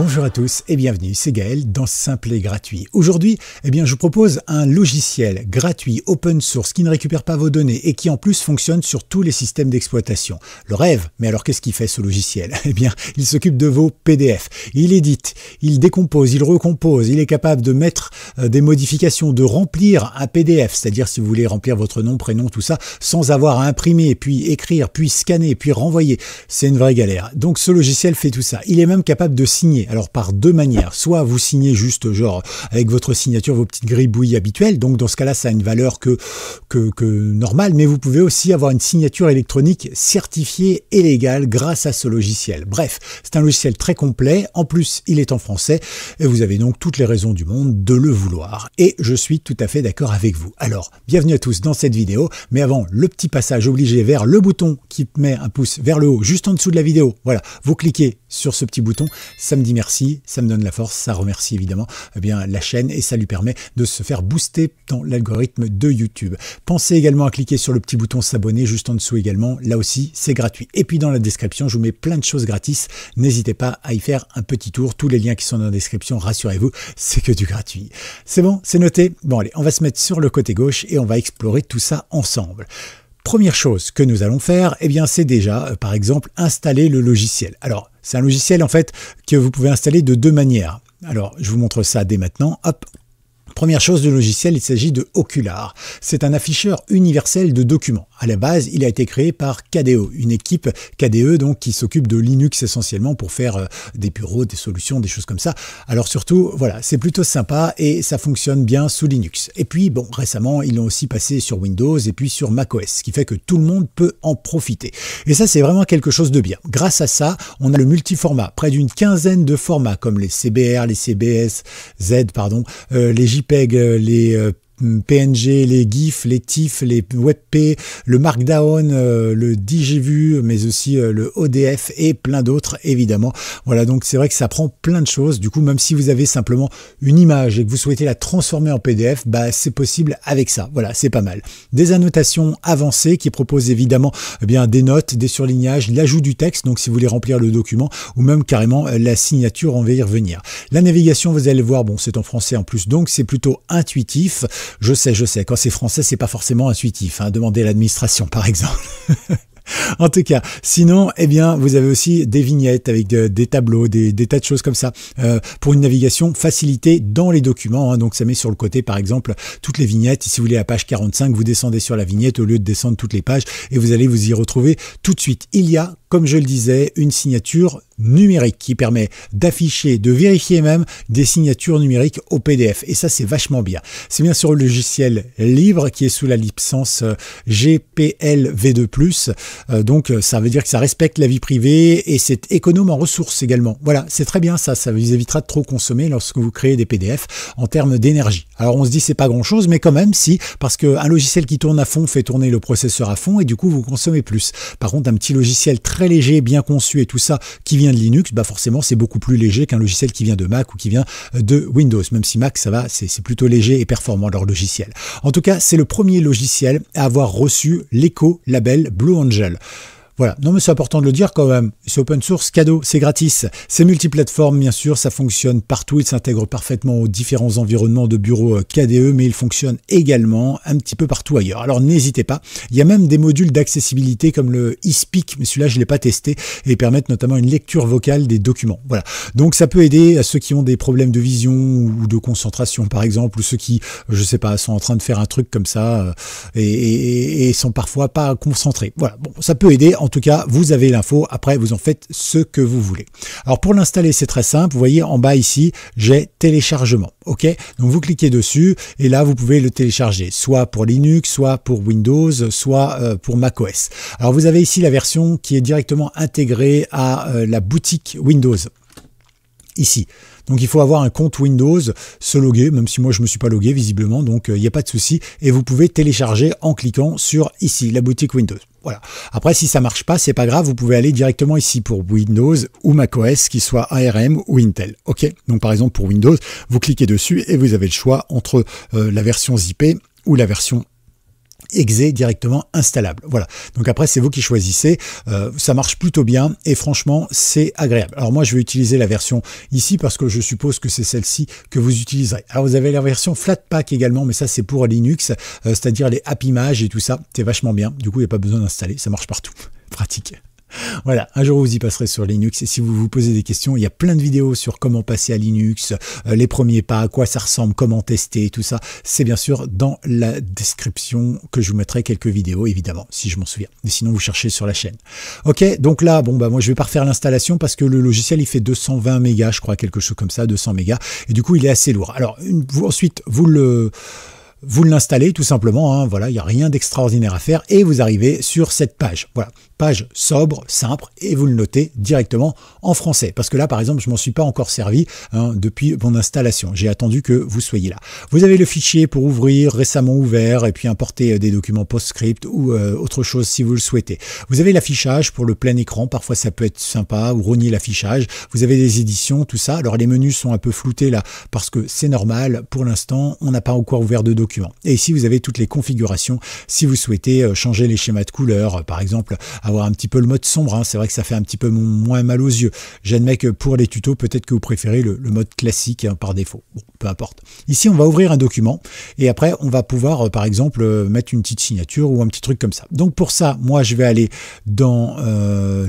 Bonjour à tous et bienvenue, c'est Gaël dans Simple et Gratuit. Aujourd'hui, eh bien, je vous propose un logiciel gratuit, open source, qui ne récupère pas vos données et qui en plus fonctionne sur tous les systèmes d'exploitation. Le rêve, mais alors qu'est-ce qu'il fait ce logiciel Eh bien, il s'occupe de vos PDF. Il édite, il décompose, il recompose, il est capable de mettre euh, des modifications, de remplir un PDF, c'est-à-dire si vous voulez remplir votre nom, prénom, tout ça, sans avoir à imprimer, puis écrire, puis scanner, puis renvoyer. C'est une vraie galère. Donc ce logiciel fait tout ça. Il est même capable de signer alors par deux manières. Soit vous signez juste genre avec votre signature vos petites gribouilles habituelles, donc dans ce cas-là ça a une valeur que, que, que normale, mais vous pouvez aussi avoir une signature électronique certifiée et légale grâce à ce logiciel. Bref, c'est un logiciel très complet, en plus il est en français, et vous avez donc toutes les raisons du monde de le vouloir. Et je suis tout à fait d'accord avec vous. Alors, bienvenue à tous dans cette vidéo, mais avant le petit passage obligé vers le bouton qui met un pouce vers le haut juste en dessous de la vidéo. Voilà, vous cliquez sur ce petit bouton, ça me Merci, ça me donne la force, ça remercie évidemment eh bien, la chaîne et ça lui permet de se faire booster dans l'algorithme de YouTube. Pensez également à cliquer sur le petit bouton s'abonner juste en dessous également, là aussi c'est gratuit. Et puis dans la description, je vous mets plein de choses gratis, n'hésitez pas à y faire un petit tour, tous les liens qui sont dans la description, rassurez-vous, c'est que du gratuit. C'est bon, c'est noté Bon allez, on va se mettre sur le côté gauche et on va explorer tout ça ensemble première chose que nous allons faire, eh bien, c'est déjà, euh, par exemple, installer le logiciel. Alors, c'est un logiciel, en fait, que vous pouvez installer de deux manières. Alors, je vous montre ça dès maintenant. Hop, Première chose du logiciel, il s'agit de Ocular. C'est un afficheur universel de documents. À la base, il a été créé par KDE, une équipe KDE donc qui s'occupe de Linux essentiellement pour faire euh, des bureaux, des solutions, des choses comme ça. Alors surtout, voilà, c'est plutôt sympa et ça fonctionne bien sous Linux. Et puis bon, récemment, ils l'ont aussi passé sur Windows et puis sur macOS, ce qui fait que tout le monde peut en profiter. Et ça, c'est vraiment quelque chose de bien. Grâce à ça, on a le multiformat, près d'une quinzaine de formats comme les CBR, les CBS, Z, pardon, euh, les JPEG, euh, les PNG, les GIF, les TIFF, les WebP, le Markdown, euh, le DigiVu, mais aussi euh, le ODF et plein d'autres, évidemment. Voilà, donc c'est vrai que ça prend plein de choses. Du coup, même si vous avez simplement une image et que vous souhaitez la transformer en PDF, bah, c'est possible avec ça. Voilà, c'est pas mal. Des annotations avancées qui proposent évidemment eh bien, des notes, des surlignages, l'ajout du texte, donc si vous voulez remplir le document, ou même carrément euh, la signature, on va y revenir. La navigation, vous allez voir, bon, c'est en français en plus, donc c'est plutôt intuitif. Je sais, je sais. Quand c'est français, c'est pas forcément intuitif. Hein. Demandez l'administration, par exemple. en tout cas, sinon, eh bien, vous avez aussi des vignettes avec euh, des tableaux, des, tas de choses comme ça euh, pour une navigation facilitée dans les documents. Hein. donc, ça met sur le côté, par exemple, toutes les vignettes. Si vous voulez à page 45, vous descendez sur la vignette au lieu de descendre toutes les pages et vous allez vous y retrouver tout de suite. Il y a, comme je le disais, une signature numérique qui permet d'afficher, de vérifier même des signatures numériques au PDF. Et ça, c'est vachement bien. C'est bien sûr le logiciel libre qui est sous la licence euh, GPL V2+. Euh, donc, euh, ça veut dire que ça respecte la vie privée et c'est économe en ressources également. Voilà, c'est très bien ça. Ça vous évitera de trop consommer lorsque vous créez des PDF en termes d'énergie. Alors, on se dit c'est pas grand chose, mais quand même, si, parce qu'un logiciel qui tourne à fond fait tourner le processeur à fond et du coup, vous consommez plus. Par contre, un petit logiciel très léger, bien conçu et tout ça, qui vient de Linux, bah forcément c'est beaucoup plus léger qu'un logiciel qui vient de Mac ou qui vient de Windows, même si Mac ça va, c'est plutôt léger et performant leur logiciel. En tout cas, c'est le premier logiciel à avoir reçu l'éco-label Blue Angel. Voilà. Non, mais c'est important de le dire quand même. C'est open source, cadeau, c'est gratis. C'est multiplateforme, bien sûr. Ça fonctionne partout. Il s'intègre parfaitement aux différents environnements de bureaux euh, KDE, mais il fonctionne également un petit peu partout ailleurs. Alors, n'hésitez pas. Il y a même des modules d'accessibilité comme le eSpeak, mais celui-là, je ne l'ai pas testé, et ils permettent notamment une lecture vocale des documents. Voilà. Donc, ça peut aider à ceux qui ont des problèmes de vision ou de concentration, par exemple, ou ceux qui, je ne sais pas, sont en train de faire un truc comme ça euh, et, sont parfois pas concentrés. Voilà. Bon, ça peut aider. En en tout cas, vous avez l'info. Après, vous en faites ce que vous voulez. Alors pour l'installer, c'est très simple. Vous voyez en bas ici, j'ai téléchargement. OK Donc vous cliquez dessus et là, vous pouvez le télécharger, soit pour Linux, soit pour Windows, soit euh, pour macOS. Alors vous avez ici la version qui est directement intégrée à euh, la boutique Windows. Ici. Donc il faut avoir un compte Windows, se loguer, même si moi je ne me suis pas logué visiblement, donc euh, il n'y a pas de souci. Et vous pouvez télécharger en cliquant sur ici, la boutique Windows. Après, si ça marche pas, c'est pas grave, vous pouvez aller directement ici pour Windows ou macOS, qu'il soit ARM ou Intel. Ok. Donc, par exemple, pour Windows, vous cliquez dessus et vous avez le choix entre euh, la version ZIP ou la version exé directement installable. Voilà. Donc après, c'est vous qui choisissez. Euh, ça marche plutôt bien et franchement, c'est agréable. Alors moi, je vais utiliser la version ici parce que je suppose que c'est celle-ci que vous utiliserez. Alors vous avez la version Flatpak également, mais ça c'est pour Linux, euh, c'est-à-dire les app images et tout ça. C'est vachement bien. Du coup, il n'y a pas besoin d'installer. Ça marche partout. Pratique. Voilà, un jour vous y passerez sur Linux et si vous vous posez des questions, il y a plein de vidéos sur comment passer à Linux, euh, les premiers pas, à quoi ça ressemble, comment tester, tout ça. C'est bien sûr dans la description que je vous mettrai quelques vidéos, évidemment, si je m'en souviens. Mais sinon, vous cherchez sur la chaîne. Ok, donc là, bon, bah moi je vais pas refaire l'installation parce que le logiciel il fait 220 mégas, je crois, quelque chose comme ça, 200 mégas. Et du coup, il est assez lourd. Alors, vous, ensuite, vous le vous l'installez tout simplement, hein, voilà, il n'y a rien d'extraordinaire à faire et vous arrivez sur cette page. Voilà, page sobre, simple et vous le notez directement en français. Parce que là, par exemple, je ne m'en suis pas encore servi hein, depuis mon installation. J'ai attendu que vous soyez là. Vous avez le fichier pour ouvrir, récemment ouvert, et puis importer euh, des documents PostScript ou euh, autre chose si vous le souhaitez. Vous avez l'affichage pour le plein écran. Parfois, ça peut être sympa ou rogner l'affichage. Vous avez des éditions, tout ça. Alors, les menus sont un peu floutés là parce que c'est normal. Pour l'instant, on n'a pas encore ouvert de documents et ici, vous avez toutes les configurations si vous souhaitez euh, changer les schémas de couleurs euh, par exemple, avoir un petit peu le mode sombre. Hein, c'est vrai que ça fait un petit peu moins mal aux yeux. J'admets que pour les tutos, peut-être que vous préférez le, mode classique hein, par défaut. Bon, peu importe. Ici, on va ouvrir un document et après, on va pouvoir, euh, par exemple, mettre une petite signature ou un petit truc comme ça. Donc pour ça, moi, je vais aller dans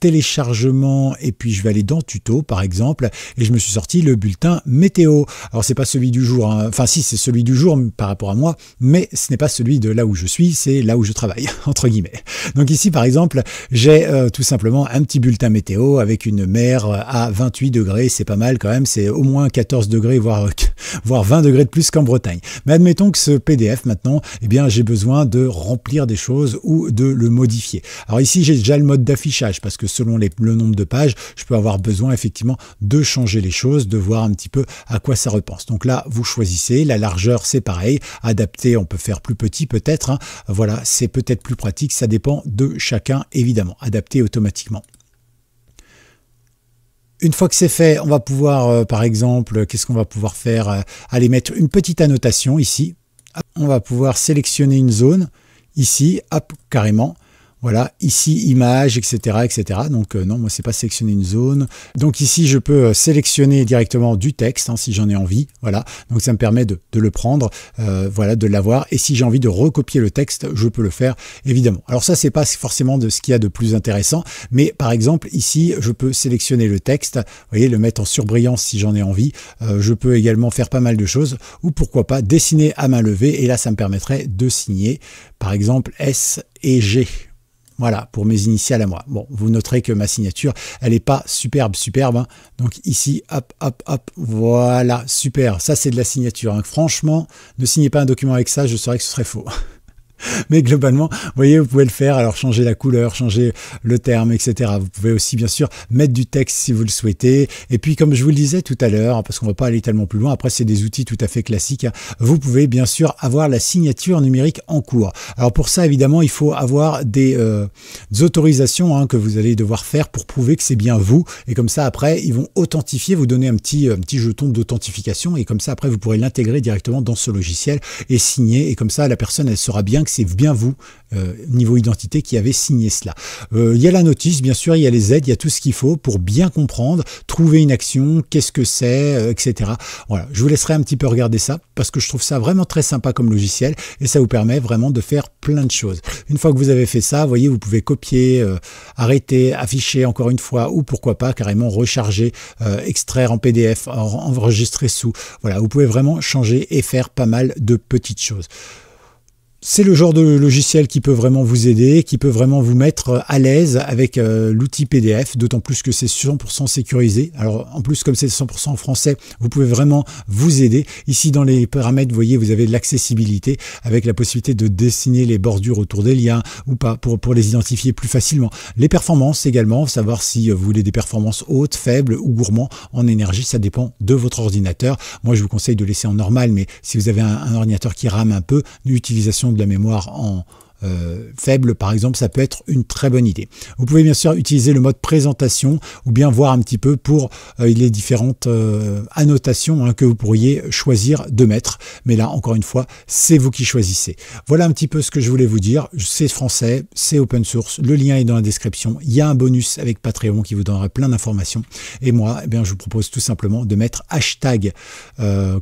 téléchargement et puis je vais aller dans tuto, par exemple, et je me suis sorti le bulletin météo. Alors, c'est pas celui du jour. Hein. Enfin, si, c'est celui du jour par rapport à moi moi, mais ce n'est pas celui de là où je suis, c'est là où je travaille, entre guillemets. Donc ici, par exemple, j'ai euh, tout simplement un petit bulletin météo avec une mer euh, à 28 degrés, c'est pas mal quand même, c'est au moins 14 degrés, voire, voire 20 degrés de plus qu'en Bretagne. Mais admettons que ce PDF maintenant, eh bien, j'ai besoin de remplir des choses ou de le modifier. Alors ici, j'ai déjà le mode d'affichage parce que selon le nombre de pages, je peux avoir besoin effectivement de changer les choses, de voir un petit peu à quoi ça repense. Donc là, vous choisissez, la largeur, c'est pareil. Adapter, on peut faire plus petit peut-être. Hein. Voilà, c'est peut-être plus pratique, ça dépend de chacun évidemment, Adapter automatiquement. Une fois que c'est fait, on va pouvoir, euh, par exemple, qu'est-ce qu'on va pouvoir faire euh, Aller mettre une petite annotation ici. On va pouvoir sélectionner une zone ici, hop, carrément. Voilà, ici image, etc. etc. Donc euh, non, moi c'est pas sélectionner une zone. Donc ici je peux euh, sélectionner directement du texte hein, si j'en ai envie. Voilà, donc ça me permet de, le prendre, euh, voilà, de l'avoir. Et si j'ai envie de recopier le texte, je peux le faire évidemment. Alors ça c'est pas forcément de ce qu'il y a de plus intéressant, mais par exemple ici je peux sélectionner le texte, vous voyez, le mettre en surbrillance si j'en ai envie. je peux également faire pas mal de choses, ou pourquoi pas dessiner à main levée. Et là ça me permettrait de signer, par exemple S et G. Voilà, pour mes initiales à moi. Bon, vous noterez que ma signature, elle n'est pas superbe, superbe. Hein. Donc ici, hop, hop, hop, voilà, super. Ça, c'est de la signature. Hein. Franchement, ne signez pas un document avec ça, je saurais que ce serait faux. Mais globalement, vous voyez, vous pouvez le faire. Alors, changer la couleur, changer le terme, etc. Vous pouvez aussi, bien sûr, mettre du texte si vous le souhaitez. Et puis, comme je vous le disais tout à l'heure, hein, parce qu'on ne va pas aller tellement plus loin, après, c'est des outils tout à fait classiques, hein, vous pouvez, bien sûr, avoir la signature numérique en cours. Alors, pour ça, évidemment, il faut avoir des, euh, autorisations hein, que vous allez devoir faire pour prouver que c'est bien vous. Et comme ça, après, ils vont authentifier, vous donner un petit, un petit jeton d'authentification. Et comme ça, après, vous pourrez l'intégrer directement dans ce logiciel et signer. Et comme ça, la personne, elle saura bien que c'est c'est bien vous, euh, niveau identité, qui avez signé cela. Euh, il y a la notice, bien sûr, il y a les aides, il y a tout ce qu'il faut pour bien comprendre, trouver une action, qu'est-ce que c'est, euh, etc. Voilà, je vous laisserai un petit peu regarder ça, parce que je trouve ça vraiment très sympa comme logiciel, et ça vous permet vraiment de faire plein de choses. Une fois que vous avez fait ça, voyez, vous pouvez copier, arrêter, afficher encore une fois, ou pourquoi pas, carrément recharger, extraire en PDF, enregistrer sous. Voilà, vous pouvez vraiment changer et faire pas mal de petites choses c'est le genre de logiciel qui peut vraiment vous aider, qui peut vraiment vous mettre euh, à l'aise avec euh, l'outil PDF, d'autant plus que c'est 100% sécurisé. Alors en plus comme c'est 100% français, vous pouvez vraiment vous aider. Ici dans les paramètres, vous voyez, vous avez l'accessibilité avec la possibilité de dessiner les bordures autour des liens ou pas pour, pour les identifier plus facilement. Les performances également, savoir si vous voulez des performances hautes, faibles ou gourmands en énergie, ça dépend de votre ordinateur. Moi je vous conseille de laisser en normal, mais si vous avez un, un ordinateur qui rame un peu, l'utilisation de la mémoire en euh, faible, par exemple, ça peut être une très bonne idée. Vous pouvez bien sûr utiliser le mode présentation ou bien voir un petit peu pour euh, les différentes euh, annotations hein, que vous pourriez choisir de mettre. Mais là, encore une fois, c'est vous qui choisissez. Voilà un petit peu ce que je voulais vous dire. C'est français, c'est open source. Le lien est dans la description. Il y a un bonus avec Patreon qui vous donnera plein d'informations. Et moi, eh bien, je vous propose tout simplement de mettre hashtag,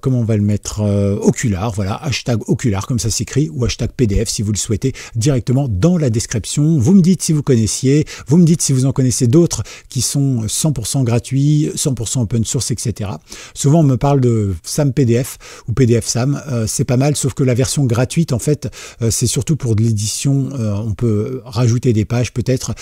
comment on va le mettre, ocular, voilà, hashtag ocular comme ça s'écrit, ou hashtag PDF si vous le souhaitez directement dans la description. Vous me dites si vous connaissiez, vous me dites si vous en connaissez d'autres qui sont 100% gratuits, 100% open source, etc. Souvent on me parle de SAM PDF ou PDF SAM, euh, c'est pas mal, sauf que la version gratuite en fait euh, c'est surtout pour de l'édition, euh, on peut rajouter des pages peut-être,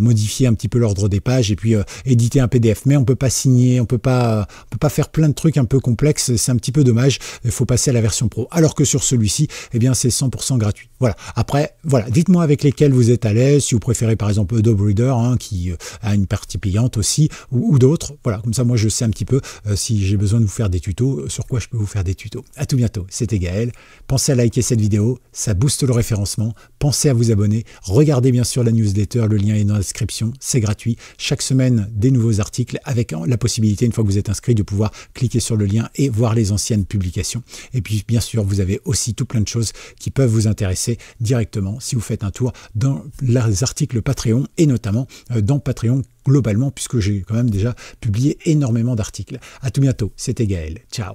modifier un petit peu l'ordre des pages et puis éditer un PDF, mais on peut pas signer, on peut pas, on peut pas faire plein de trucs un peu complexes, c'est un petit peu dommage, il faut passer à la version pro. Alors que sur celui-ci, eh bien c'est 100% gratuit. Voilà. Après, voilà, dites-moi avec lesquels vous êtes à l'aise, si vous préférez par exemple Adobe Breeder hein, qui euh, a une partie payante aussi, ou, d'autres. Voilà, comme ça moi je sais un petit peu euh, si j'ai besoin de vous faire des tutos, euh, sur quoi je peux vous faire des tutos. À tout bientôt, c'était Gaël. Pensez à liker cette vidéo, ça booste le référencement. Pensez à vous abonner. Regardez bien sûr la newsletter, le lien est dans la description, c'est gratuit. Chaque semaine, des nouveaux articles avec hein, la possibilité, une fois que vous êtes inscrit, de pouvoir cliquer sur le lien et voir les anciennes publications. Et puis bien sûr, vous avez aussi tout plein de choses qui peuvent vous intéresser directement si vous faites un tour dans les articles Patreon et notamment euh, dans Patreon globalement puisque j'ai quand même déjà publié énormément d'articles. À tout bientôt, c'était Gaël. Ciao